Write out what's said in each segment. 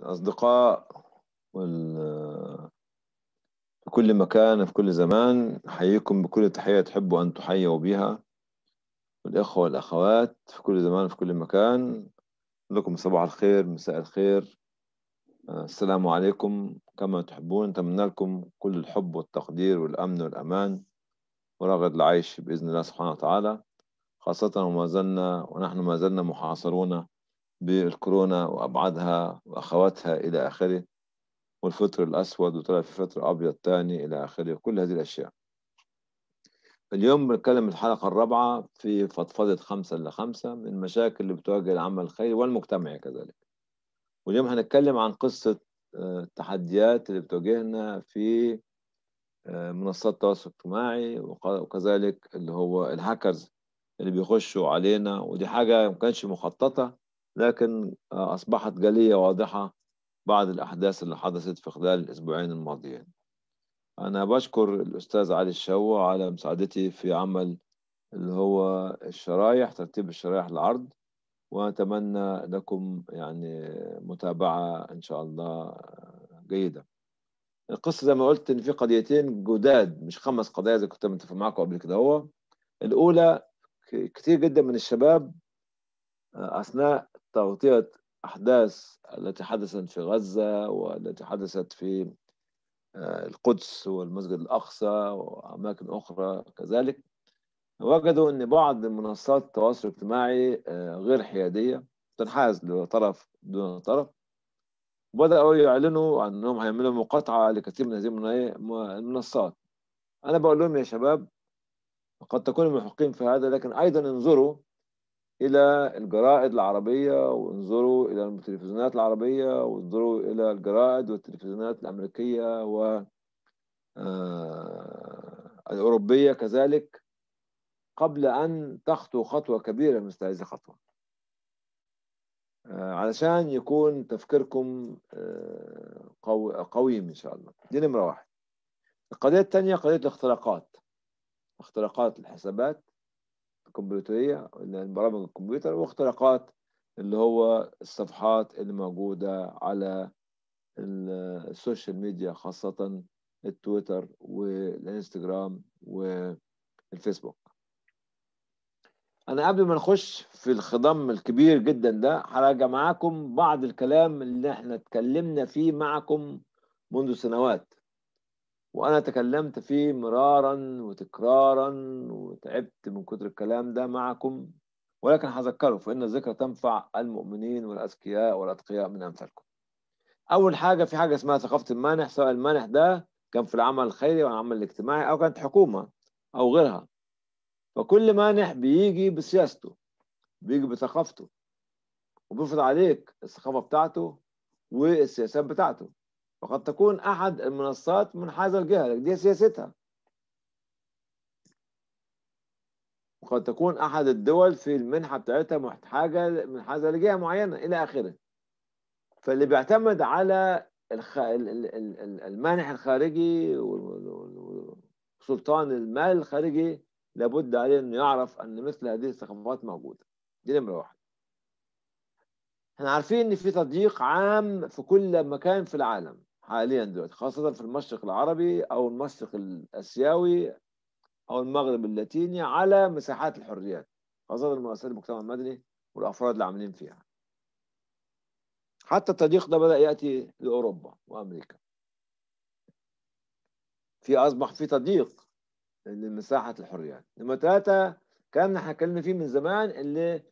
الأصدقاء وال في كل مكان في كل زمان أحييكم بكل تحية تحبوا أن تحيوا بها والإخوة والأخوات في كل زمان في كل مكان لكم صباح الخير مساء الخير آه، السلام عليكم كما تحبون نتمنى لكم كل الحب والتقدير والأمن والأمان ورغد العيش بإذن الله سبحانه وتعالى خاصة وما زلنا ونحن ما زلنا محاصرون بالكورونا وأبعادها وأخواتها إلى آخره والفطر الأسود وطلع في فطر أبيض تاني إلى آخره كل هذه الأشياء اليوم بنتكلم الحلقة الرابعة في فضفضة خمسة لخمسة من المشاكل اللي بتواجه العمل الخيري والمجتمعي كذلك واليوم هنتكلم عن قصة آه، التحديات اللي بتواجهنا في آه، منصات التواصل الاجتماعي وكذلك اللي هو الهاكرز اللي بيخشوا علينا ودي حاجة ما كانتش مخططة لكن آه، أصبحت جلية واضحة بعد الأحداث اللي حدثت في خلال الأسبوعين الماضيين أنا بشكر الأستاذ علي الشوة على مساعدتي في عمل اللي هو الشرايح ترتيب الشرايح العرض وأتمنى لكم يعني متابعة إن شاء الله آه، جيدة القصة زي ما قلت إن في قضيتين جداد مش خمس قضايا زي كنت متفق معاكم قبل كده هو الأولى كتير جدا من الشباب آه، أثناء تغطية أحداث التي حدثت في غزة والتي حدثت في آه، القدس والمسجد الأقصى وأماكن أخرى كذلك وجدوا أن بعض منصات التواصل الاجتماعي آه، غير حيادية تنحاز لطرف دون طرف بدأوا يعلنوا أنهم هيعملوا مقاطعة لكثير من هذه المنصات أنا بقول لهم يا شباب قد تكونوا محقين في هذا لكن أيضا انظروا إلى الجرائد العربية وانظروا إلى التلفزيونات العربية وانظروا إلى الجرائد والتلفزيونات الأمريكية و آه، الأوروبية كذلك قبل أن تخطو خطوة كبيرة مثل هذه الخطوة آه، علشان يكون تفكيركم آه، قوي قويم إن شاء الله دي نمرة واحد القضية الثانية قضية الاختراقات اختراقات الحسابات الكمبيوتريه برامج الكمبيوتر واختراقات اللي هو الصفحات اللي موجوده على السوشيال ميديا خاصه التويتر والانستجرام والفيسبوك انا قبل ما نخش في الخضم الكبير جدا ده هراجع معاكم بعض الكلام اللي احنا اتكلمنا فيه معكم منذ سنوات وانا تكلمت فيه مرارا وتكرارا وتعبت من كتر الكلام ده معكم ولكن هذكره فان الذكر تنفع المؤمنين والاذكياء والاتقياء من امثالكم اول حاجه في حاجه اسمها ثقافه المانح سواء المانح ده كان في العمل الخيري والعمل الاجتماعي او كانت حكومه او غيرها فكل مانح بيجي بسياسته بيجي بثقافته وبيفرض عليك الثقافه بتاعته والسياسات بتاعته وقد تكون أحد المنصات منحازة الجهة دي سياستها وقد تكون أحد الدول في المنحة بتاعتها محتاجة منحازة لجهة معينة إلى آخره فاللي بيعتمد على الخ... المانح الخارجي وسلطان المال الخارجي لابد عليه انه يعرف ان مثل هذه الثقافات موجوده دي نمره واحد احنا عارفين ان في تضييق عام في كل مكان في العالم حاليا دلوقتي خاصة في المشرق العربي أو المشرق الآسيوي أو المغرب اللاتيني على مساحات الحريات خاصة مؤسسات المجتمع المدني والأفراد اللي عاملين فيها حتى التضييق ده بدأ يأتي لأوروبا وأمريكا في أصبح في تضييق لمساحة الحريات نمرة ثلاثة كان احنا اتكلمنا فيه من زمان اللي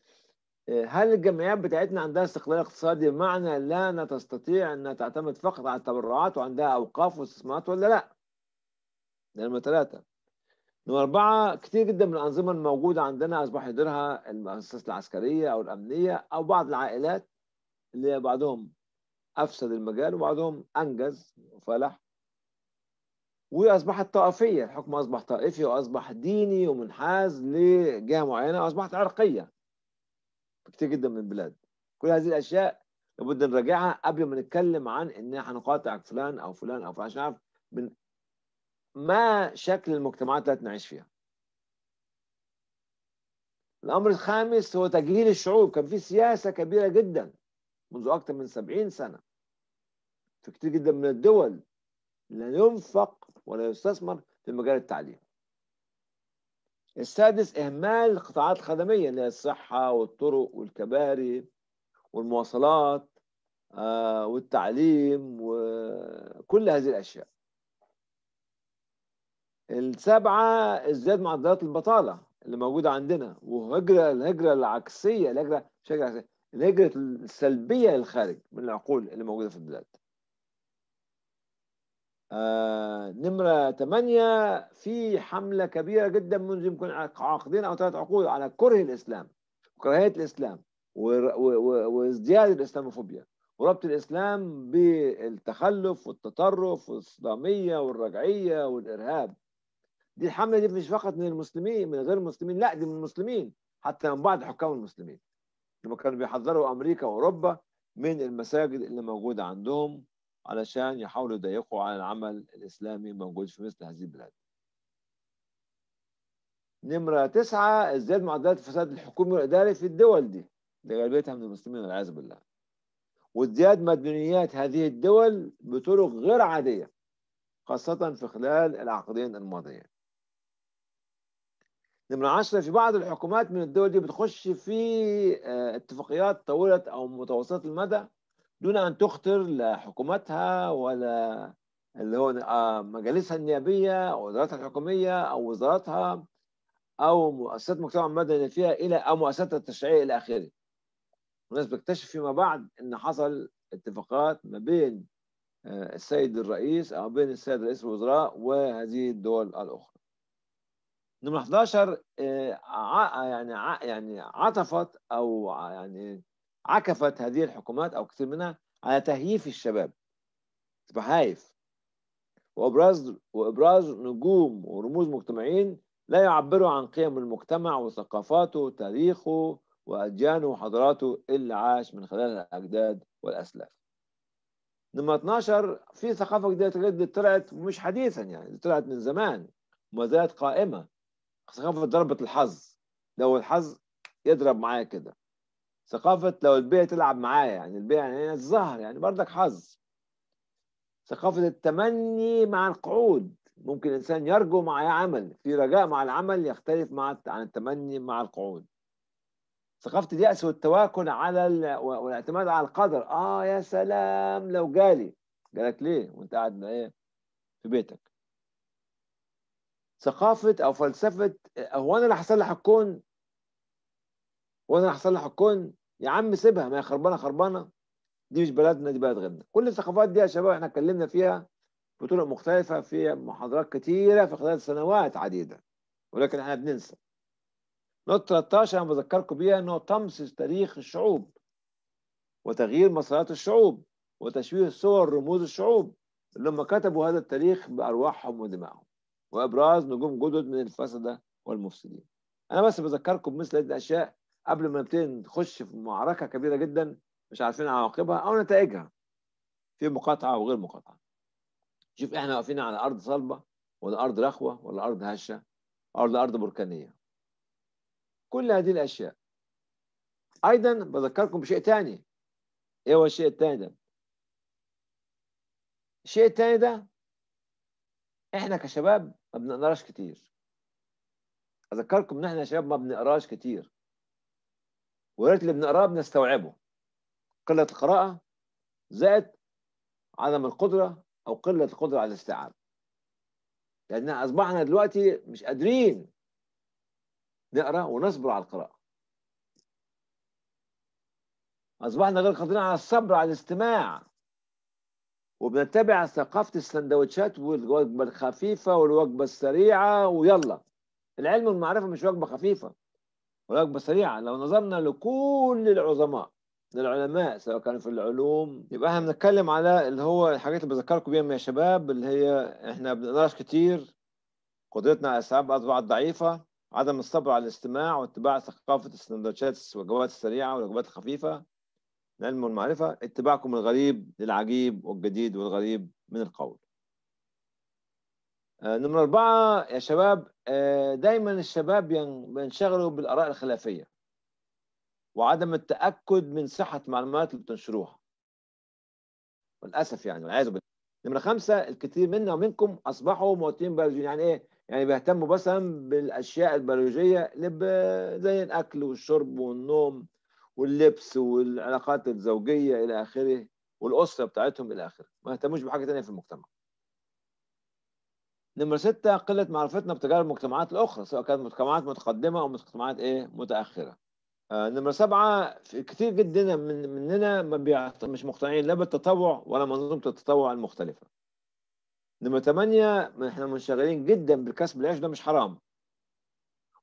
هل الجمعيات بتاعتنا عندها استقلال اقتصادي بمعنى لا تستطيع انها تعتمد فقط على التبرعات وعندها اوقاف واستثمارات ولا لا؟ ده نمرة ثلاثة. نمرة أربعة كتير جدا من الأنظمة الموجودة عندنا أصبح يديرها المؤسسات العسكرية أو الأمنية أو بعض العائلات اللي بعضهم أفسد المجال وبعضهم أنجز وفلح وأصبحت طائفية الحكم أصبح طائفي وأصبح ديني ومنحاز لجهة معينة وأصبحت عرقية كتير جدا من البلاد كل هذه الاشياء لابد نراجعها قبل ما نتكلم عن ان احنا نقاطع فلان او فلان او فلان عشان نعرف من ما شكل المجتمعات اللي هتنعيش فيها الامر الخامس هو تجهيل الشعوب كان في سياسه كبيره جدا منذ اكثر من 70 سنه في كتير جدا من الدول لا ينفق ولا يستثمر في مجال التعليم السادس إهمال القطاعات الخدمية اللي هي الصحة والطرق والكباري والمواصلات آه، والتعليم وكل هذه الأشياء السابعة ازداد معدلات البطالة اللي موجودة عندنا وهجرة الهجرة العكسية الهجرة مش الهجرة السلبية للخارج من العقول اللي موجودة في البلاد آه، نمرة ثمانية في حملة كبيرة جدا منذ يمكن عقدين أو ثلاث عقود على كره الإسلام وكراهية الإسلام وازدياد الإسلاموفوبيا وربط الإسلام بالتخلف والتطرف والصدامية والرجعية والإرهاب دي الحملة دي مش فقط من المسلمين من غير المسلمين لا دي من المسلمين حتى من بعض حكام المسلمين لما كانوا بيحذروا أمريكا وأوروبا من المساجد اللي موجودة عندهم علشان يحاولوا يضيقوا على العمل الإسلامي موجود في مثل هذه البلاد نمرة تسعة ازدياد معدلات الفساد الحكومي والإداري في الدول دي اللي غالبيتها من المسلمين والعياذ بالله وازدياد مدنيات هذه الدول بطرق غير عادية خاصة في خلال العقدين الماضيين نمرة عشرة في بعض الحكومات من الدول دي بتخش في آه، اتفاقيات طويلة أو متوسطة المدى دون ان تخطر لا حكومتها ولا اللي هو آه، مجالسها النيابيه او وزاراتها الحكوميه او وزاراتها او مؤسسات المجتمع المدني فيها الى او مؤسسات التشريعيه الى اخره. الناس بتكتشف فيما بعد ان حصل اتفاقات ما بين آه، السيد الرئيس او بين السيد رئيس الوزراء وهذه الدول الاخرى. نمرة 11 آه، يعني يعني عطفت او يعني عكفت هذه الحكومات أو كثير منها على تهييف الشباب تبقى هايف وإبراز وإبراز نجوم ورموز مجتمعين لا يعبروا عن قيم المجتمع وثقافاته وتاريخه وأديانه وحضاراته اللي عاش من خلال الأجداد والأسلاف لما 12 في ثقافة جديدة طلعت مش حديثا يعني طلعت من زمان وما زالت قائمة ثقافة ضربة الحظ لو الحظ يضرب معايا كده ثقافه لو البيع تلعب معايا يعني البيع يعني الظهر يعني بردك حظ ثقافه التمني مع القعود ممكن الانسان يرجو مع عمل في رجاء مع العمل يختلف مع عن التمني مع القعود ثقافه الياس والتواكل على ال... والاعتماد على القدر اه يا سلام لو جالي جالك ليه وانت قاعد ايه في بيتك ثقافه او فلسفه هو انا اللي هصلح الكون وانا اللي هصلح الكون يا عم سيبها ما هي خربانه خربانه دي مش بلدنا دي بلد غيرنا كل الثقافات دي يا شباب احنا اتكلمنا فيها بطرق مختلفه في محاضرات كتيره في خلال سنوات عديده ولكن احنا بننسى نقطه 13 انا بذكركم بيها انه طمس تاريخ الشعوب وتغيير مسارات الشعوب وتشويه صور رموز الشعوب اللي هم كتبوا هذا التاريخ بارواحهم ودمائهم وابراز نجوم جدد من الفسده والمفسدين انا بس بذكركم بمثل هذه الاشياء قبل ما نبتدي نخش في معركه كبيره جدا مش عارفين عواقبها او نتائجها في مقاطعه وغير مقاطعه شوف احنا واقفين على ارض صلبه ولا ارض رخوه ولا ارض هشه ارض ارض بركانيه كل هذه الاشياء ايضا بذكركم بشيء ثاني ايه هو الشيء الثاني ده الشيء الثاني ده احنا كشباب ما بنقراش كتير اذكركم ان احنا شباب ما بنقراش كتير ويا اللي بنقراه بنستوعبه قلة القراءة زائد عدم القدرة أو قلة القدرة على الاستيعاب لأن أصبحنا دلوقتي مش قادرين نقرأ ونصبر على القراءة أصبحنا غير قادرين على الصبر على الاستماع وبنتبع ثقافة السندوتشات والوجبة الخفيفة والوجبة السريعة ويلا العلم والمعرفة مش وجبة خفيفة وراكبة سريعة لو نظرنا لكل العظماء للعلماء سواء كانوا في العلوم يبقى احنا بنتكلم على اللي هو الحاجات اللي بذكركم بيها يا شباب اللي هي احنا بنقراش كتير قدرتنا على استيعاب اصبحت ضعيفه عدم الصبر على الاستماع واتباع ثقافه السندوتشات والوجبات السريعه والوجبات الخفيفه العلم والمعرفه اتباعكم الغريب للعجيب والجديد والغريب من القول آه، نمرة أربعة يا شباب آه، دايما الشباب بينشغلوا بالآراء الخلافية وعدم التأكد من صحة المعلومات اللي بتنشروها للأسف يعني والعياذ بالله نمرة خمسة الكثير منا ومنكم أصبحوا مواطنين بيولوجيين يعني إيه؟ يعني بيهتموا مثلا بالأشياء البيولوجية اللي زي الأكل والشرب والنوم واللبس والعلاقات الزوجية إلى آخره والأسرة بتاعتهم إلى آخره ما اهتموش بحاجة تانية في المجتمع نمرة ستة قلة معرفتنا بتجارب المجتمعات الأخرى سواء كانت مجتمعات متقدمة أو مجتمعات إيه متأخرة. آه، نمرة سبعة كتير جدا من مننا ما مش مقتنعين لا بالتطوع ولا منظومة التطوع المختلفة. نمرة ثمانية احنا منشغلين جدا بالكسب العيش ده مش حرام.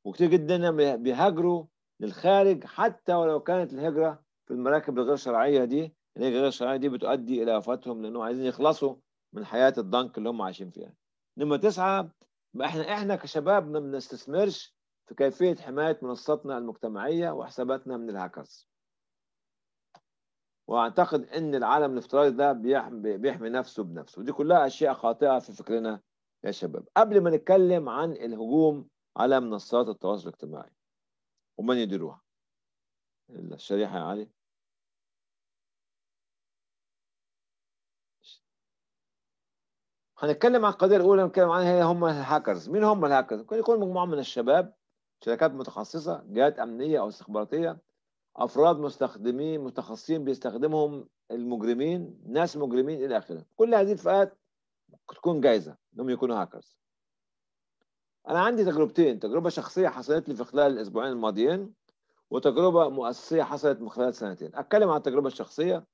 وكتير جدا بيهاجروا للخارج حتى ولو كانت الهجرة في المراكب الغير شرعية دي الهجرة غير شرعية دي بتؤدي إلى وفاتهم لأنهم عايزين يخلصوا من حياة الضنك اللي هم عايشين فيها. نمرة تسعة احنا احنا كشباب ما بنستثمرش في كيفية حماية منصتنا المجتمعية وحساباتنا من الهاكرز. واعتقد ان العالم الافتراضي ده بيحمي, بيحمي نفسه بنفسه ودي كلها اشياء خاطئه في فكرنا يا شباب قبل ما نتكلم عن الهجوم على منصات التواصل الاجتماعي ومن يديروها الشريحه يا علي هنتكلم عن القضيه الاولى هنتكلم عنها هي هم الهاكرز مين هم الهاكرز ممكن يكون مجموعه من الشباب شركات متخصصه جهات امنيه او استخباراتيه افراد مستخدمين متخصصين بيستخدمهم المجرمين ناس مجرمين الى اخره كل هذه الفئات تكون جايزه انهم يكونوا هاكرز انا عندي تجربتين تجربه شخصيه حصلت لي في خلال الاسبوعين الماضيين وتجربه مؤسسيه حصلت من خلال سنتين اتكلم عن التجربه الشخصيه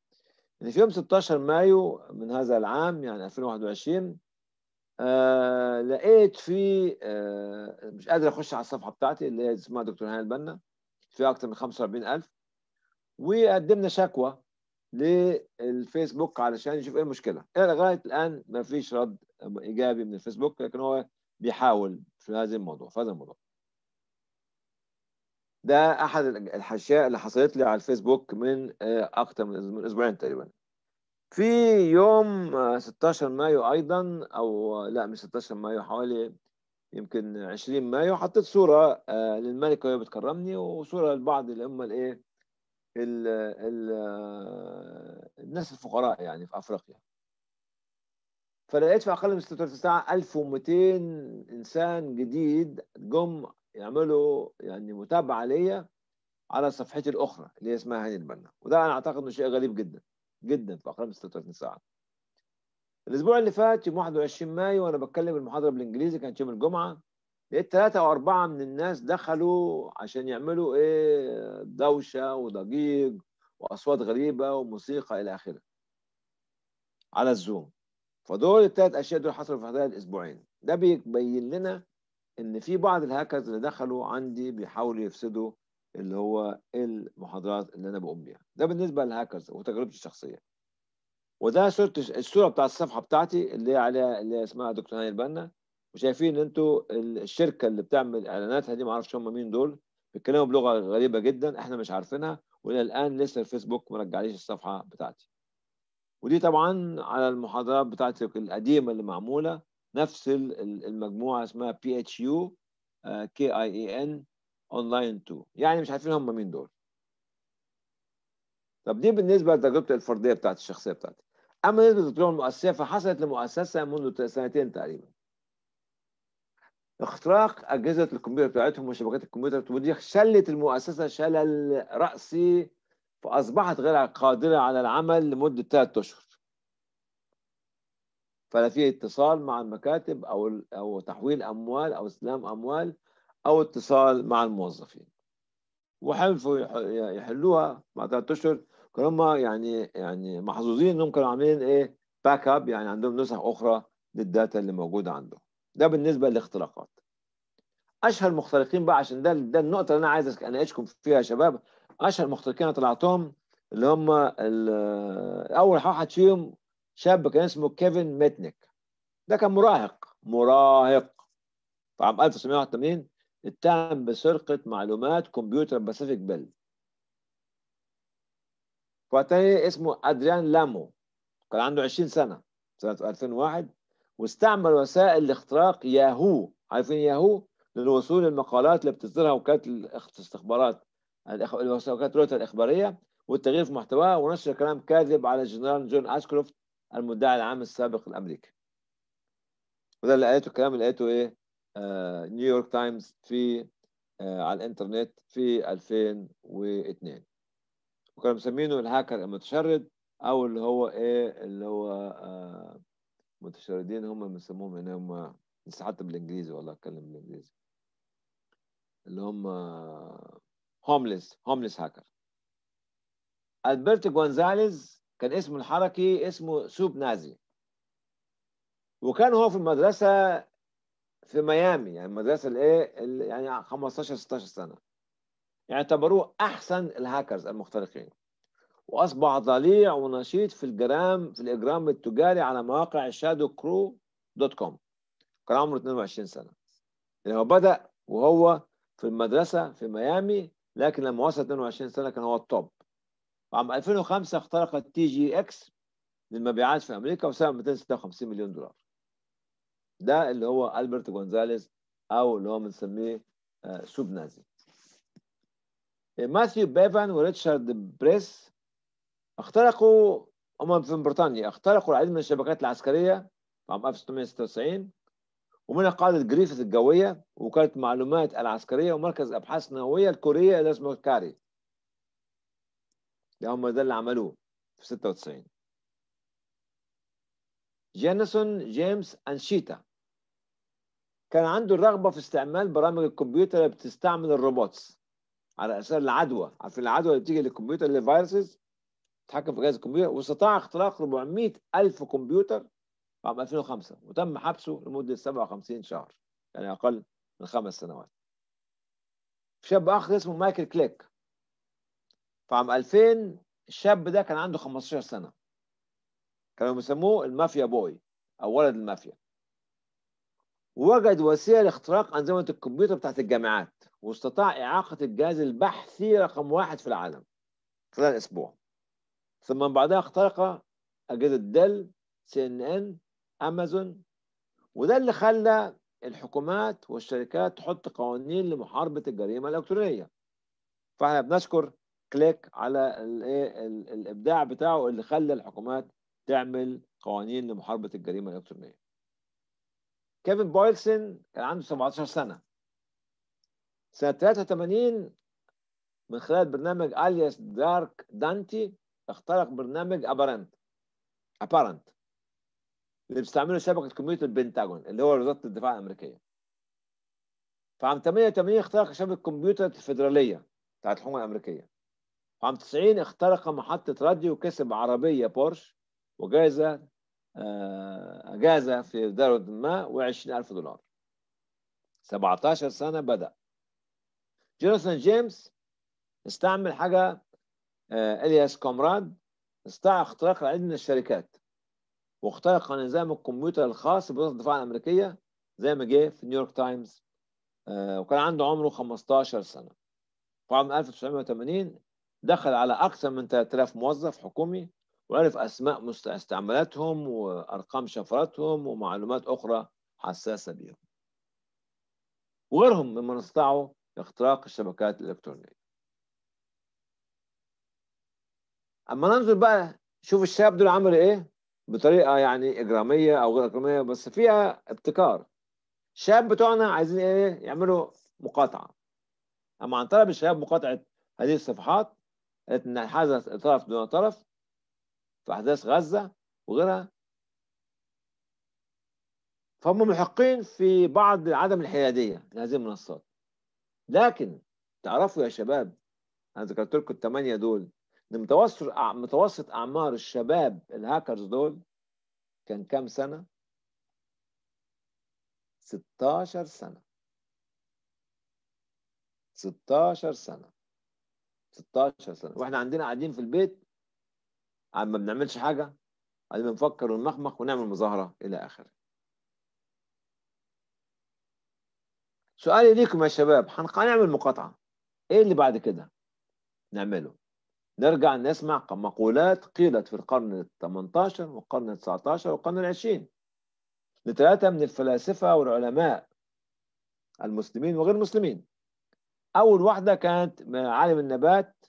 يعني في يوم 16 مايو من هذا العام يعني 2021 آه لقيت في آه مش قادر اخش على الصفحه بتاعتي اللي هي اسمها دكتور هاني البنا في اكثر من 45000 وقدمنا شكوى للفيسبوك علشان يشوف ايه المشكله إيه لغايه الان ما فيش رد ايجابي من الفيسبوك لكن هو بيحاول في هذا الموضوع في هذا الموضوع ده احد الاشياء اللي حصلت لي على الفيسبوك من آه، اكتر من اسبوعين تقريبا في يوم 16 آه، مايو ايضا او آه، لا مش 16 مايو حوالي يمكن 20 مايو حطيت صوره للملكه وهي بتكرمني وصوره لبعض اللي هم الايه الناس الفقراء يعني في افريقيا فلقيت في اقل من 36 ساعه 1200 انسان جديد جم يعملوا يعني متابعه ليا على صفحتي الاخرى اللي هي اسمها هاني البنا وده انا اعتقد انه شيء غريب جدا جدا في من 36 ساعه الاسبوع اللي فات يوم 21 مايو وانا بتكلم المحاضره بالانجليزي كانت يوم الجمعه لقيت ثلاثة أو أربعة من الناس دخلوا عشان يعملوا إيه دوشة وضجيج وأصوات غريبة وموسيقى إلى آخره على الزوم فدول الثلاث أشياء دول حصلوا في خلال الأسبوعين ده بيبين لنا ان في بعض الهاكرز اللي دخلوا عندي بيحاولوا يفسدوا اللي هو المحاضرات اللي انا بقوم بيها ده بالنسبه للهاكرز وتجربتي الشخصيه وده صورة الصوره بتاع الصفحه بتاعتي اللي هي عليها اللي اسمها دكتور هاني البنا وشايفين انتوا الشركه اللي بتعمل اعلاناتها دي ما اعرفش هم مين دول بيتكلموا بلغه غريبه جدا احنا مش عارفينها والى الان لسه الفيسبوك ما رجعليش الصفحه بتاعتي ودي طبعا على المحاضرات بتاعتي القديمه اللي معموله نفس المجموعه اسمها بي اتش يو كي اي اي ان اونلاين 2 يعني مش عارفين هم مين دول طب دي بالنسبه لتجربتي الفرديه بتاعت الشخصيه بتاعتي اما نسبه التجربه المؤسسيه فحصلت لمؤسسه منذ سنتين تقريبا اختراق اجهزه الكمبيوتر بتاعتهم وشبكات الكمبيوتر ودي شلت المؤسسه شلل راسي فاصبحت غير قادره على العمل لمده ثلاث اشهر فلا في اتصال مع المكاتب او او تحويل اموال او استلام اموال او اتصال مع الموظفين وحلفوا يحلوها بعد ثلاث اشهر كانوا يعني يعني محظوظين انهم كانوا عاملين ايه باك اب يعني عندهم نسخ اخرى للداتا اللي موجوده عندهم ده بالنسبه للاختراقات اشهر مخترقين بقى عشان ده ده النقطه اللي انا عايز اناقشكم فيها يا شباب اشهر مخترقين انا طلعتهم اللي هم اول واحد فيهم شاب كان اسمه كيفن ميتنيك ده كان مراهق مراهق في عام 1981 اتهم بسرقة معلومات كمبيوتر باسيفيك بيل وقتها اسمه أدريان لامو كان عنده 20 سنة سنة 2001 واستعمل وسائل لاختراق ياهو عارفين ياهو للوصول للمقالات اللي بتصدرها وكالة الاستخبارات وكالة رويتر الإخبارية والتغيير في محتواها ونشر كلام كاذب على الجنرال جون أشكروفت المدعي العام السابق الامريكي وده اللي قالته الكلام اللي قالته ايه آه نيويورك تايمز في آه على الانترنت في 2002 وكانوا مسمينه الهاكر المتشرد او اللي هو ايه اللي هو آه متشردين هم اللي بيسموهم هنا يعني هم لسه حتى بالانجليزي والله اتكلم بالانجليزي اللي هم هومليس هومليس هاكر البرت جونزاليز كان اسمه الحركي اسمه سوب نازي وكان هو في المدرسة في ميامي يعني المدرسة الايه يعني 15 16 سنة اعتبروه أحسن الهاكرز المخترقين وأصبح ضليع ونشيط في الجرام في الإجرام التجاري على مواقع الشادو كرو دوت كوم كان عمره 22 سنة يعني هو بدأ وهو في المدرسة في ميامي لكن لما وصل 22 سنة كان هو الطب وعام 2005 اخترقت تي جي اكس للمبيعات في امريكا وسبب 256 مليون دولار ده اللي هو البرت جونزاليز او اللي هو بنسميه آه، سوب نازي إيه، ماثيو بيفان وريتشارد بريس اخترقوا هم في بريطانيا اخترقوا العديد من الشبكات العسكريه عام 1696 ومنها قاعدة جريفيث الجوية وكالة المعلومات العسكرية ومركز أبحاث نووية الكورية اللي اسمه كاري ده هم ده اللي عملوه في 96 جينسون جيمس أنشيتا كان عنده الرغبة في استعمال برامج الكمبيوتر اللي بتستعمل الروبوتس على أثر العدوى عارفين العدوى اللي بتيجي للكمبيوتر اللي فيروسز تحكم في جهاز الكمبيوتر واستطاع اختراق 400 ألف كمبيوتر عام 2005 وتم حبسه لمدة 57 شهر يعني أقل من خمس سنوات شاب آخر اسمه مايكل كليك فعام 2000 الشاب ده كان عنده 15 سنه كانوا بيسموه المافيا بوي او ولد المافيا وجد وسيله لاختراق انظمه الكمبيوتر بتاعت الجامعات واستطاع اعاقه الجهاز البحثي رقم واحد في العالم خلال اسبوع ثم من بعدها اخترق اجهزه دل سي ان ان امازون وده اللي خلى الحكومات والشركات تحط قوانين لمحاربه الجريمه الالكترونيه فاحنا بنشكر كليك على الايه الابداع بتاعه اللي خلى الحكومات تعمل قوانين لمحاربه الجريمه الالكترونيه. كيفن بويلسون كان عنده 17 سنه. سنه 83 من خلال برنامج الياس دارك دانتي اخترق برنامج ابارنت ابارنت اللي بيستعمله شبكه كمبيوتر البنتاجون اللي هو وزاره الدفاع الامريكيه. فعام 88 اخترق شبكه كمبيوتر الفدراليه بتاعت الحكومه الامريكيه عام 90 اخترق محطة راديو كسب عربية بورش وجائزة آه، جائزة في دار ما و20 ألف دولار 17 سنة بدأ جوناثان جيمس استعمل حاجة آه، إلياس كومراد استعمل اختراق العديد من الشركات واخترق نظام الكمبيوتر الخاص بوزارة الدفاع الأمريكية زي ما جه في نيويورك تايمز آه، وكان عنده عمره 15 سنة في عام 1980 دخل على أكثر من 3000 موظف حكومي وعرف أسماء استعمالاتهم وأرقام شفراتهم ومعلومات أخرى حساسة بيهم وغيرهم ممن استطاعوا اختراق الشبكات الإلكترونية أما ننظر بقى شوف الشباب دول عملوا إيه بطريقة يعني إجرامية أو غير إجرامية بس فيها ابتكار الشباب بتوعنا عايزين إيه يعملوا مقاطعة أما عن طلب الشباب مقاطعة هذه الصفحات قالت ان حدث طرف دون طرف في أحداث غزة وغيرها فهم محقين في بعض عدم الحيادية لهذه المنصات لكن تعرفوا يا شباب أنا ذكرت لكم الثمانية دول إن متوسط متوسط أعمار الشباب الهاكرز دول كان كام سنة؟ 16 سنة 16 سنة 16 سنه واحنا عندنا قاعدين في البيت عم ما بنعملش حاجه قاعدين بنفكر ونمخمخ ونعمل مظاهره الى اخره سؤالي ليكم يا شباب هنعمل مقاطعه ايه اللي بعد كده نعمله نرجع نسمع مقولات قيلت في القرن ال 18 والقرن ال 19 والقرن ال 20 لثلاثه من الفلاسفه والعلماء المسلمين وغير المسلمين اول واحده كانت عالم النبات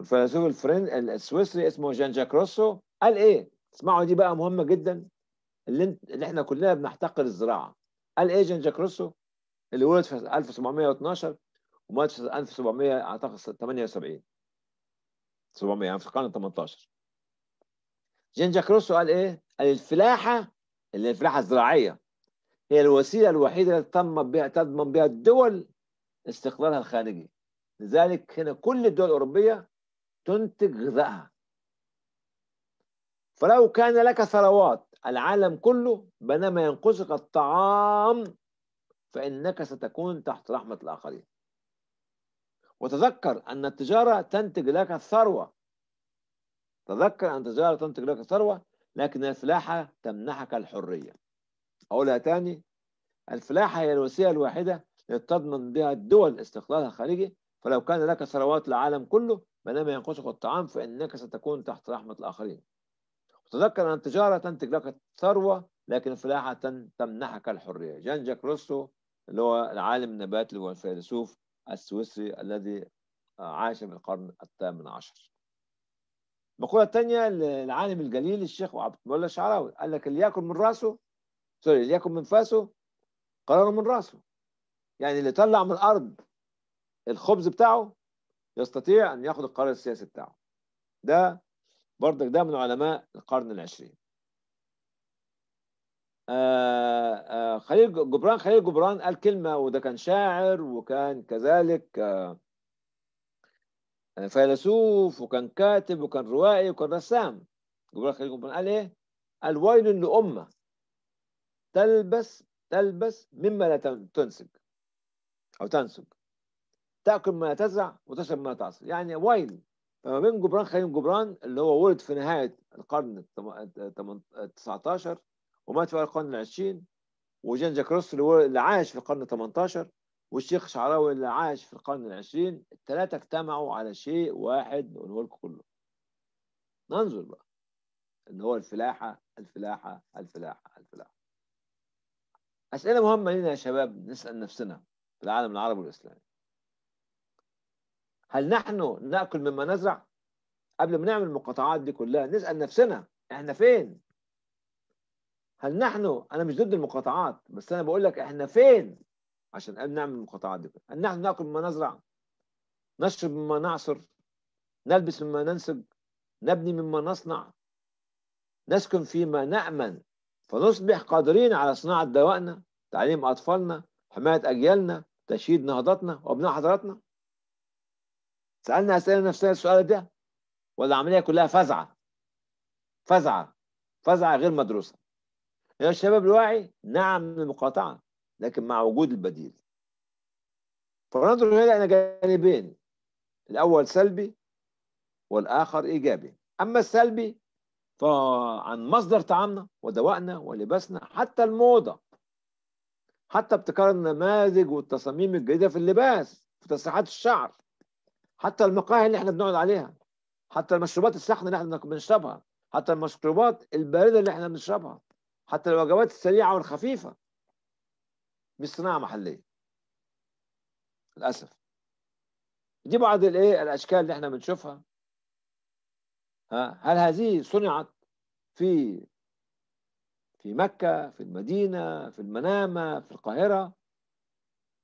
الفيلسوف الفرن السويسري اسمه جان جاك روسو قال ايه اسمعوا دي بقى مهمه جدا اللي, اللي احنا كلنا بنحتقر الزراعه قال ايه جان جاك روسو اللي ولد في 1712 ومات في 1700 اعتقد 78 700 يعني في القرن 18 جان جاك روسو قال ايه؟ قال الفلاحه اللي الفلاحه الزراعيه هي الوسيله الوحيده التي تضمن بها تضمن بها الدول استقلالها الخارجي لذلك هنا كل الدول الأوروبية تنتج غذائها فلو كان لك ثروات العالم كله بينما ينقصك الطعام فإنك ستكون تحت رحمة الآخرين وتذكر أن التجارة تنتج لك الثروة تذكر أن التجارة تنتج لك الثروة لكن الفلاحة تمنحك الحرية أقولها تاني الفلاحة هي الوسيلة الوحيدة تضمن بها الدول استقلالها الخارجي فلو كان لك ثروات العالم كله بينما ينقصك الطعام فإنك ستكون تحت رحمة الآخرين وتذكر أن التجارة تنتج لك الثروة لكن الفلاحة تمنحك الحرية جان جاك روسو اللي هو العالم النبات اللي هو الفيلسوف السويسري الذي عاش في القرن الثامن عشر المقولة الثانية للعالم الجليل الشيخ عبد المولى الشعراوي قال لك اللي ياكل من راسه سوري اللي ياكل من فاسه قراره من راسه يعني اللي طلع من الارض الخبز بتاعه يستطيع ان ياخد القرار السياسي بتاعه ده برضك ده من علماء القرن العشرين آآ آه، آآ آه، خليل جبران خليل جبران قال كلمة وده كان شاعر وكان كذلك آه، فيلسوف وكان كاتب وكان روائي وكان رسام جبران خليل جبران قال ايه؟ قال ويل لأمة تلبس تلبس مما لا تنسج أو تنسج تأكل ما تزرع وتشرب ما تعصر يعني وايل فما بين جبران خليل جبران اللي هو ولد في نهاية القرن ال 19 ومات في القرن العشرين وجان جاك روسو اللي عاش في القرن ال 18 والشيخ شعراوي اللي عاش في القرن العشرين الثلاثة اجتمعوا على شيء واحد نقوله لكم كله ننظر بقى ان هو الفلاحة الفلاحة الفلاحة الفلاحة أسئلة مهمة لنا يا شباب نسأل نفسنا في العالم العربي والإسلامي هل نحن نأكل مما نزرع قبل ما نعمل المقاطعات دي كلها نسأل نفسنا احنا فين هل نحن انا مش ضد المقاطعات بس انا بقول لك احنا فين عشان نعمل المقاطعات دي هل نحن ناكل مما نزرع نشرب مما نعصر نلبس مما ننسج نبني مما نصنع نسكن فيما نأمن فنصبح قادرين على صناعة دوائنا تعليم أطفالنا حماية أجيالنا تشييد نهضتنا وأبناء حضراتنا سألنا أسئلة نفسنا السؤال ده ولا العملية كلها فزعة فزعة فزعة غير مدروسة يا الشباب الواعي نعم للمقاطعة لكن مع وجود البديل فننظر هنا إلى جانبين الأول سلبي والآخر إيجابي أما السلبي فعن مصدر طعامنا ودوائنا ولباسنا حتى الموضة حتى ابتكار النماذج والتصاميم الجديدة في اللباس في تسريحات الشعر حتى المقاهي اللي احنا بنقعد عليها حتى المشروبات الساخنة اللي احنا بنشربها حتى المشروبات الباردة اللي احنا بنشربها حتى الوجبات السريعة والخفيفة مش صناعة محلية للأسف دي بعض الايه الاشكال اللي احنا بنشوفها ها هل هذه صنعت في في مكة في المدينة في المنامة في القاهرة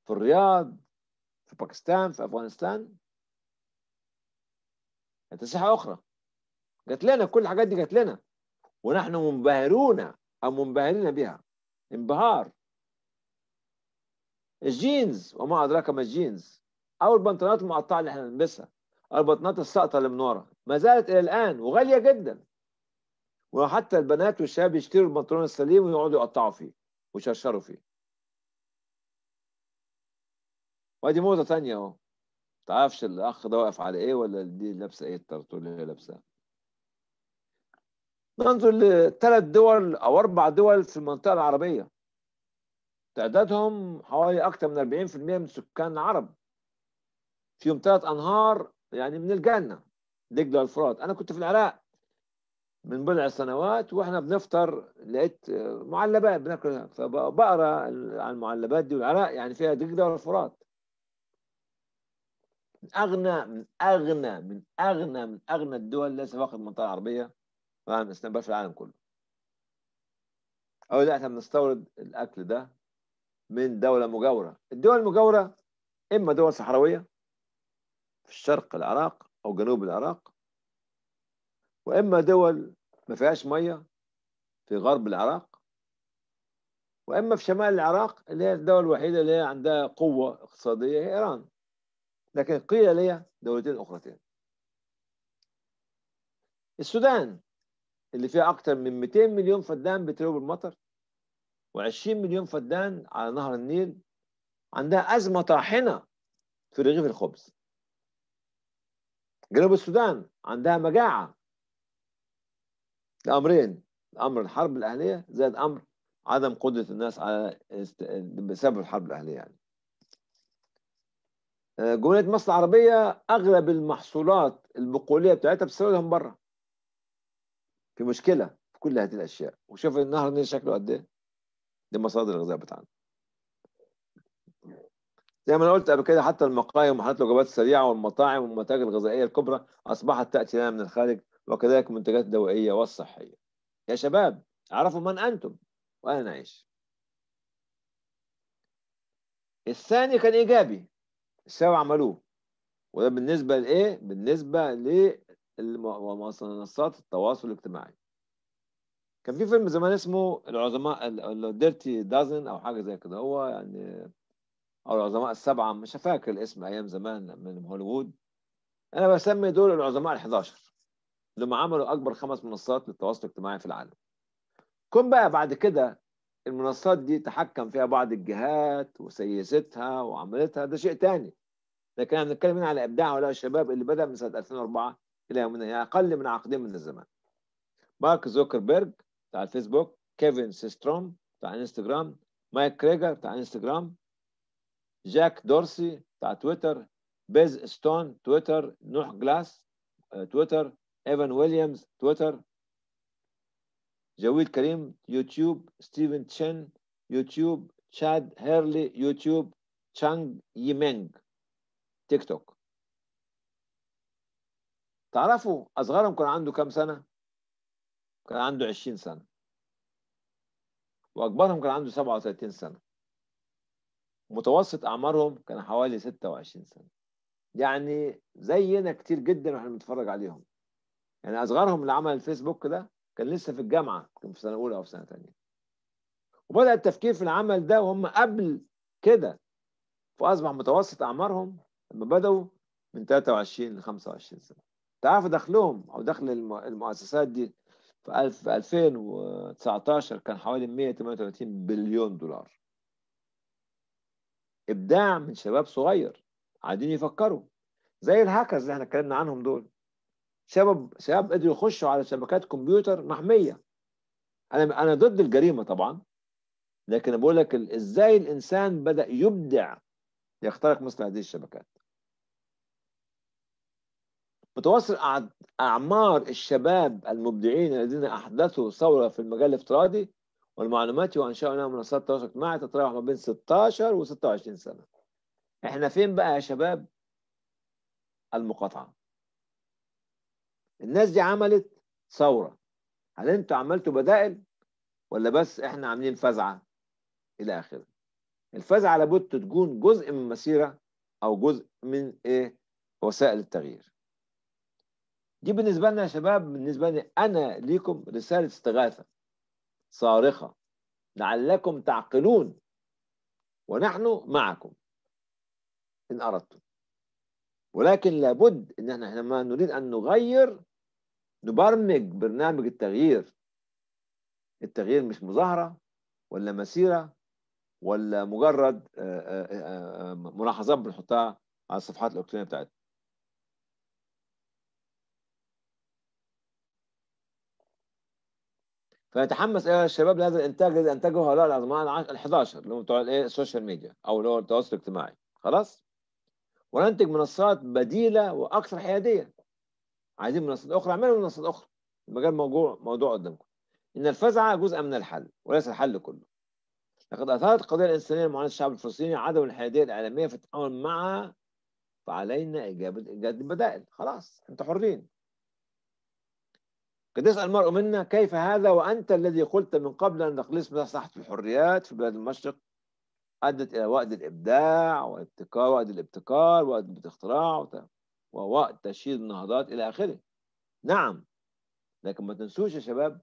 في الرياض في باكستان في أفغانستان ساحة أخرى جات لنا كل الحاجات دي جات لنا ونحن منبهرون أو منبهرين بها انبهار الجينز وما أدراك ما الجينز أو البنطلونات المقطعة اللي احنا بنلبسها أو البنطلونات الساقطة اللي ورا ما زالت إلى الآن وغالية جدا وحتى البنات والشباب يشتروا البنطلون السليم ويقعدوا يقطعوا فيه ويشرشروا فيه وادي موضة ثانيه اهو تعرفش الاخ ده واقف على ايه ولا دي لابسه ايه الترتول اللي هي لابسه. ننظر لثلاث دول او اربع دول في المنطقه العربيه تعدادهم حوالي اكثر من 40% من سكان العرب فيهم ثلاث انهار يعني من الجنه دجله والفرات انا كنت في العراق من بضع سنوات واحنا بنفطر لقيت معلبات بناكلها فبقرا عن المعلبات دي والعراق يعني فيها دجله والفرات من اغنى من اغنى من اغنى من اغنى الدول ليس فقط المنطقه العربيه طبعا استنباط في العالم كله او لا احنا بنستورد الاكل ده من دوله مجاوره الدول المجاوره اما دول صحراويه في الشرق العراق او جنوب العراق واما دول ما فيهاش ميه في غرب العراق واما في شمال العراق اللي هي الدوله الوحيده اللي هي عندها قوه اقتصاديه هي ايران لكن قيل لي دولتين اخرتين السودان اللي فيها اكثر من 200 مليون فدان بتروب بالمطر و20 مليون فدان على نهر النيل عندها ازمه طاحنه في رغيف الخبز جنوب السودان عندها مجاعه الأمرين أمر الحرب الأهلية زائد أمر عدم قدرة الناس على است... بسبب الحرب الأهلية يعني آه، جمهورية مصر العربية أغلب المحصولات البقولية بتاعتها بتستوردها من بره في مشكلة في كل هذه الأشياء وشوف النهر النيل شكله قد إيه دي مصادر الغذاء بتاعنا زي ما انا قلت قبل كده حتى المقاهي ومحلات الوجبات السريعه والمطاعم والمتاجر الغذائيه الكبرى اصبحت تاتي لنا من الخارج وكذلك منتجات الدوائية والصحية يا شباب اعرفوا من أنتم وأنا نعيش الثاني كان إيجابي السبب عملوه وده بالنسبة لإيه؟ بالنسبة لمنصات التواصل الاجتماعي كان في فيلم زمان اسمه العظماء الديرتي دازن أو حاجة زي كده هو يعني أو العظماء السبعة مش فاكر الاسم أيام زمان من هوليوود أنا بسمي دول العظماء ال11 لما عملوا اكبر خمس منصات للتواصل الاجتماعي في العالم كون بقى بعد كده المنصات دي تحكم فيها بعض الجهات وسيستها وعملتها ده شيء تاني لكن احنا بنتكلم هنا على ابداع هؤلاء الشباب اللي بدا من سنه 2004 الى يومنا يعني اقل من عقدين من الزمان مارك زوكربيرج بتاع الفيسبوك كيفن سيستروم بتاع انستغرام مايك كريجر بتاع انستغرام جاك دورسي بتاع تويتر بيز ستون تويتر نوح جلاس آه، تويتر ايفان ويليامز تويتر جويد كريم يوتيوب ستيفن تشين يوتيوب تشاد هيرلي يوتيوب تشانغ يمينغ تيك توك تعرفوا اصغرهم كان عنده كام سنه كان عنده 20 سنه واكبرهم كان عنده 37 سنه متوسط اعمارهم كان حوالي 26 سنه يعني زينا كتير جدا واحنا بنتفرج عليهم يعني اصغرهم اللي عمل الفيسبوك ده كان لسه في الجامعه كان في سنه اولى او في سنه ثانيه وبدا التفكير في العمل ده وهم قبل كده فاصبح متوسط اعمارهم لما بداوا من 23 ل 25 سنه تعرف دخلهم او دخل المؤسسات دي في 2019 كان حوالي 138 بليون دولار ابداع من شباب صغير قاعدين يفكروا زي الهاكرز اللي احنا اتكلمنا عنهم دول سبب شباب قدروا يخشوا على شبكات كمبيوتر محميه انا انا ضد الجريمه طبعا لكن بقول لك ازاي الانسان بدا يبدع يخترق مثل هذه الشبكات متوسط اعمار الشباب المبدعين الذين احدثوا ثوره في المجال الافتراضي والمعلومات وانشاوا لها منصات تواصل اجتماعي تتراوح ما بين 16 و 26 سنه احنا فين بقى يا شباب المقاطعه الناس دي عملت ثوره هل انتوا عملتوا بدائل ولا بس احنا عاملين فزعه الى اخره الفزعه لابد تكون جزء من مسيره او جزء من ايه وسائل التغيير دي بالنسبه لنا يا شباب بالنسبه لي انا ليكم رساله استغاثه صارخه لعلكم تعقلون ونحن معكم ان اردتم ولكن لابد ان احنا لما نريد ان نغير نبرمج برنامج التغيير التغيير مش مظاهرة ولا مسيرة ولا مجرد آه، آه، آه، ملاحظات بنحطها على الصفحات الإلكترونية بتاعتنا فيتحمس ايه الشباب لهذا الانتاج الذي انتجه هؤلاء العظماء ال 11 اللي هم بتوع الايه السوشيال ميديا او اللي هو التواصل الاجتماعي خلاص وننتج منصات بديله واكثر حياديه عايزين منصات اخرى اعملوا منصات اخرى المجال موضوع موضوع قدامكم ان الفزعه جزء من الحل وليس الحل كله لقد اثارت القضيه الانسانيه لمعاناه الشعب الفلسطيني عدم الحياديه الاعلاميه في التعامل معها فعلينا ايجاد ايجاد البدائل خلاص انت حرين قد يسأل المرء منا كيف هذا وأنت الذي قلت من قبل أن تقليص مساحة الحريات في بلاد المشرق أدت إلى وقت الإبداع وابتكار وقت الابتكار وقت الاختراع ووقت تشييد النهضات الى اخره نعم لكن ما تنسوش يا شباب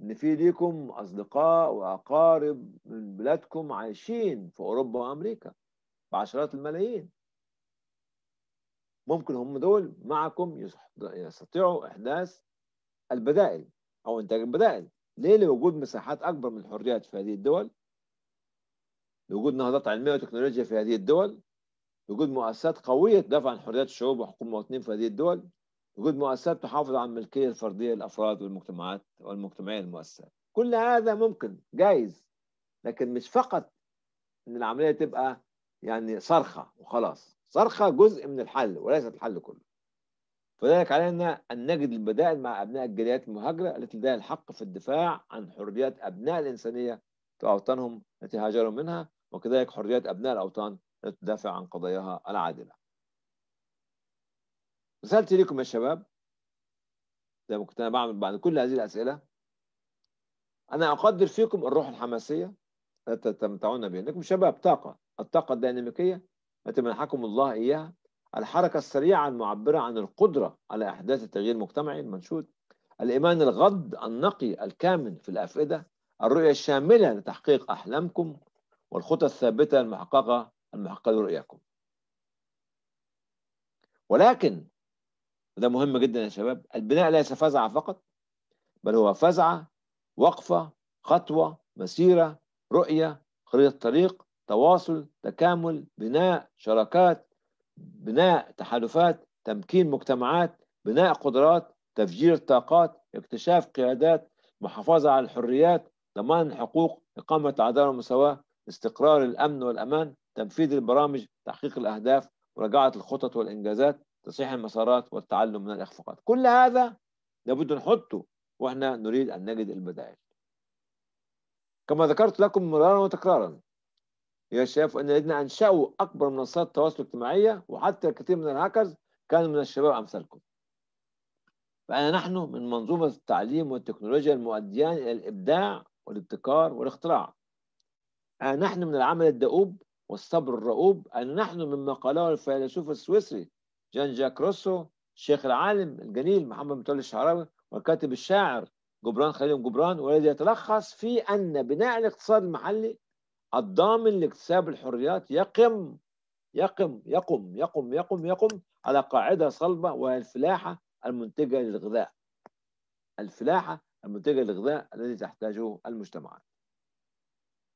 ان في ليكم اصدقاء واقارب من بلادكم عايشين في اوروبا وامريكا بعشرات الملايين ممكن هم دول معكم يستطيعوا احداث البدائل او انتاج البدائل ليه لوجود مساحات اكبر من الحريات في هذه الدول لوجود نهضات علميه وتكنولوجيا في هذه الدول وجود مؤسسات قويه تدافع عن حريات الشعوب وحقوق المواطنين في هذه الدول وجود مؤسسات تحافظ على الملكيه الفرديه للافراد والمجتمعات والمجتمعيه المؤسسه كل هذا ممكن جايز لكن مش فقط ان العمليه تبقى يعني صرخه وخلاص صرخه جزء من الحل وليست الحل كله فذلك علينا ان نجد البدائل مع ابناء الجاليات المهاجره التي لديها الحق في الدفاع عن حريات ابناء الانسانيه في اوطانهم التي هاجروا منها وكذلك حريات ابناء الاوطان تدافع عن قضاياها العادلة رسالتي لكم يا شباب زي ما كنت أنا بعمل بعد كل هذه الأسئلة أنا أقدر فيكم الروح الحماسية التي تتمتعون بها انكم شباب طاقة الطاقة الديناميكية التي منحكم الله إياها الحركة السريعة المعبرة عن القدرة على إحداث التغيير المجتمعي المنشود الإيمان الغض النقي الكامن في الأفئدة الرؤية الشاملة لتحقيق أحلامكم والخطى الثابتة المحققة أما رؤياكم ولكن وده مهم جدا يا شباب البناء ليس فزعة فقط بل هو فزعة وقفة خطوة مسيرة رؤية خريطة طريق تواصل تكامل بناء شراكات بناء تحالفات تمكين مجتمعات بناء قدرات تفجير طاقات اكتشاف قيادات محافظة على الحريات ضمان الحقوق إقامة العدالة والمساواة استقرار الأمن والأمان تنفيذ البرامج تحقيق الأهداف مراجعة الخطط والإنجازات تصحيح المسارات والتعلم من الإخفاقات كل هذا لابد نحطه وإحنا نريد أن نجد البدائل كما ذكرت لكم مرارا وتكرارا يا يشاف أن الذين أنشأوا أكبر منصات التواصل الاجتماعية وحتى الكثير من الهاكرز كانوا من الشباب أمثالكم فأنا نحن من منظومة التعليم والتكنولوجيا المؤديان إلى الإبداع والابتكار والاختراع أنا آه، نحن من العمل الدؤوب والصبر الرؤوب أن نحن مما قاله الفيلسوف السويسري جان جاك روسو الشيخ العالم الجليل محمد متولي الشعراوي والكاتب الشاعر جبران خليل جبران والذي يتلخص في أن بناء الاقتصاد المحلي الضامن لاكتساب الحريات يقم يقم يقم يقم يقم يقم على قاعدة صلبة وهي الفلاحة المنتجة للغذاء الفلاحة المنتجة للغذاء الذي تحتاجه المجتمعات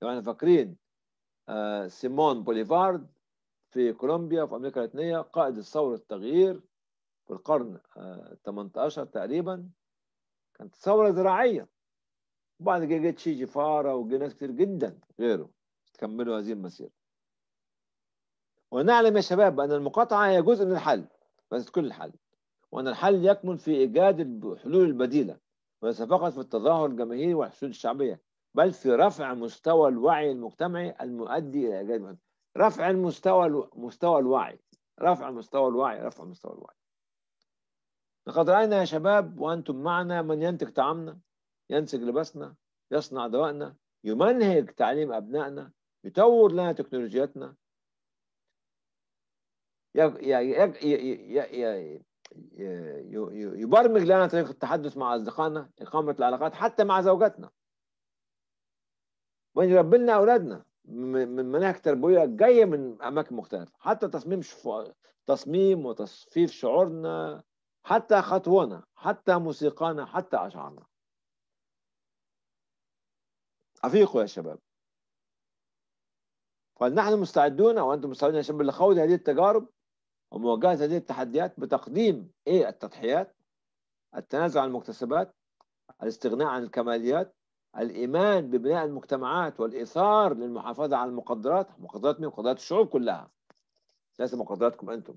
لو احنا فاكرين آه، سيمون بوليفارد في كولومبيا في أمريكا اللاتينية قائد الثورة التغيير في القرن 18 آه، تقريبا كانت ثورة زراعية وبعد كده جت شي جفارة وجي ناس كتير جدا غيره تكملوا هذه المسيرة ونعلم يا شباب أن المقاطعة هي جزء من الحل بس كل الحل وأن الحل يكمن في إيجاد الحلول البديلة وليس فقط في التظاهر الجماهيري والحشود الشعبية بل في رفع مستوى الوعي المجتمعي المؤدي الى ايجاد رفع المستوى مستوى الوعي رفع مستوى الوعي رفع مستوى الوعي لقد راينا يا شباب وانتم معنا من ينتج طعامنا ينسج لباسنا يصنع دوائنا يمنهج تعليم ابنائنا يطور لنا تكنولوجياتنا يبرمج لنا طريقه التحدث مع اصدقائنا اقامه العلاقات حتى مع زوجاتنا ونربي لنا اولادنا من مناهج تربويه جايه من اماكن مختلفه حتى تصميم تصميم وتصفيف شعورنا حتى خطونا حتى موسيقانا حتى اشعارنا افيقوا يا شباب قال نحن مستعدون او انتم مستعدون يا شباب لخوض هذه التجارب ومواجهه هذه التحديات بتقديم ايه التضحيات التنازع عن المكتسبات الاستغناء عن الكماليات الإيمان ببناء المجتمعات والإيثار للمحافظة على المقدرات مقدرات مين؟ مقدرات الشعوب كلها ليس مقدراتكم أنتم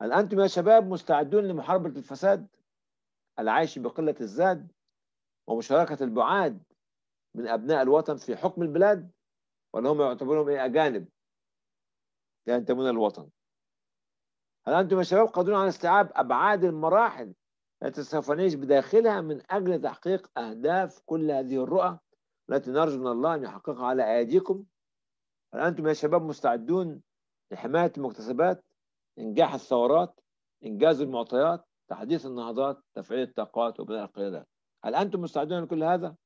هل أنتم يا شباب مستعدون لمحاربة الفساد العيش بقلة الزاد ومشاركة البعاد من أبناء الوطن في حكم البلاد ولا هم يعتبرونهم إيه أجانب ينتمون الوطن هل أنتم يا شباب قادرون على استيعاب أبعاد المراحل لا تستوفنيش بداخلها من أجل تحقيق أهداف كل هذه الرؤى التي نرجو من الله أن يحققها على أيديكم هل أنتم يا شباب مستعدون لحماية المكتسبات إنجاح الثورات إنجاز المعطيات تحديث النهضات تفعيل الطاقات وبناء القيادات هل أنتم مستعدون لكل هذا؟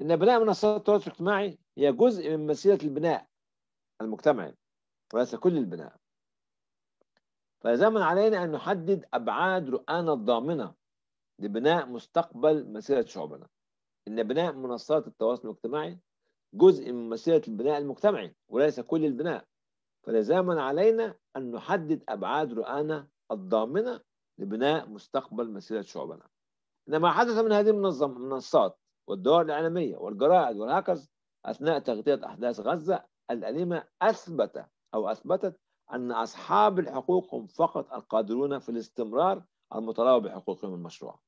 إن بناء منصات التواصل الاجتماعي هي جزء من مسيرة البناء المجتمعي وليس كل البناء فيلزمنا علينا أن نحدد أبعاد رؤانا الضامنة لبناء مستقبل مسيرة شعوبنا إن بناء منصات التواصل الاجتماعي جزء من مسيرة البناء المجتمعي وليس كل البناء فلزاما علينا أن نحدد أبعاد رؤانا الضامنة لبناء مستقبل مسيرة شعوبنا إن ما حدث من هذه المنصات والدور الإعلامية والجرائد والهاكرز أثناء تغطية أحداث غزة الأليمة أثبت أو أثبتت أن أصحاب الحقوق هم فقط القادرون في الاستمرار المطالبة بحقوقهم المشروعة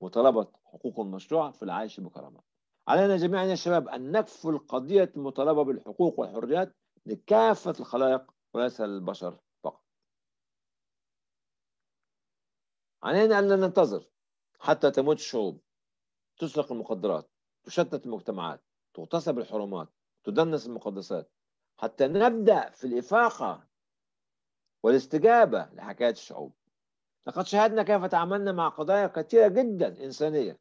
مطالبة حقوق المشروعة في العيش بكرامة علينا جميعا يا شباب أن نكفل قضية المطالبة بالحقوق والحريات لكافة الخلائق وليس للبشر فقط علينا أن ننتظر حتى تموت الشعوب تسرق المخدرات تشتت المجتمعات تغتصب الحرمات تدنس المقدسات حتى نبدأ في الإفاقة والاستجابة لحكاية الشعوب لقد شاهدنا كيف تعاملنا مع قضايا كثيرة جدا إنسانية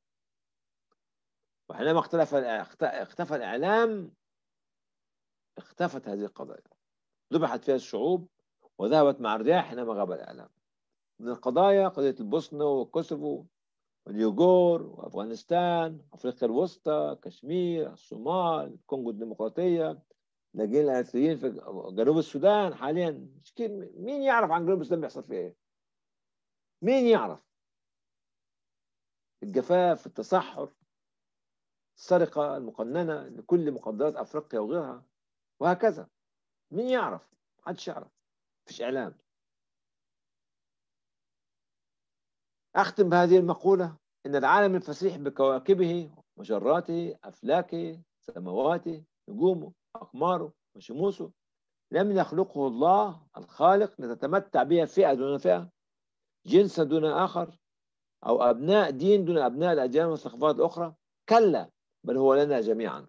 وحينما اختلف اختفى الإعلام اختفت هذه القضايا ذبحت فيها الشعوب وذهبت مع الرياح حينما غاب الإعلام من القضايا قضية البوسنة والكوسوفو واليوغور وأفغانستان أفريقيا الوسطى كشمير الصومال الكونغو الديمقراطية لاجئين الاسيين في جنوب السودان حاليا مين يعرف عن جنوب السودان بيحصل فيه ايه؟ مين يعرف؟ الجفاف، التصحر، السرقه المقننه لكل مقدرات افريقيا وغيرها وهكذا مين يعرف؟ محدش يعرف مفيش اعلام اختم بهذه المقوله ان العالم الفسيح بكواكبه مجراته افلاكه سماواته نجومه أقماره وشموسه لم يخلقه الله الخالق لتتمتع بها فئة دون فئة جنسا دون آخر أو أبناء دين دون أبناء الأديان والثقافات الأخرى كلا بل هو لنا جميعا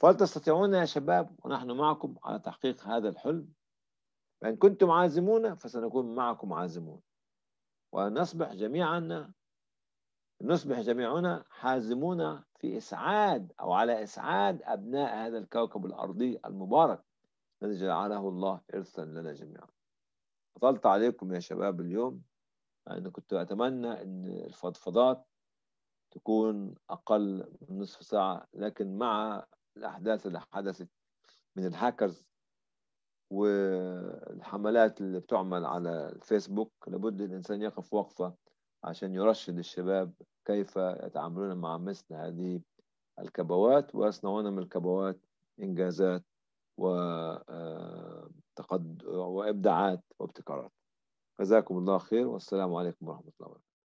فهل تستطيعون يا شباب ونحن معكم على تحقيق هذا الحلم فإن كنتم عازمون فسنكون معكم عازمون ونصبح جميعا نصبح جميعنا حازمون في إسعاد أو على إسعاد أبناء هذا الكوكب الأرضي المبارك الذي جعله الله إرثا لنا جميعا أطلت عليكم يا شباب اليوم أنا كنت أتمنى أن الفضفضات تكون أقل من نصف ساعة لكن مع الأحداث اللي حدثت من الهاكرز والحملات اللي بتعمل على الفيسبوك لابد الإنسان يقف وقفة عشان يرشد الشباب كيف يتعاملون مع مثل هذه الكبوات ويصنعون من الكبوات إنجازات وتقد... آه، وإبداعات وابتكارات جزاكم الله خير والسلام عليكم ورحمة الله وبركاته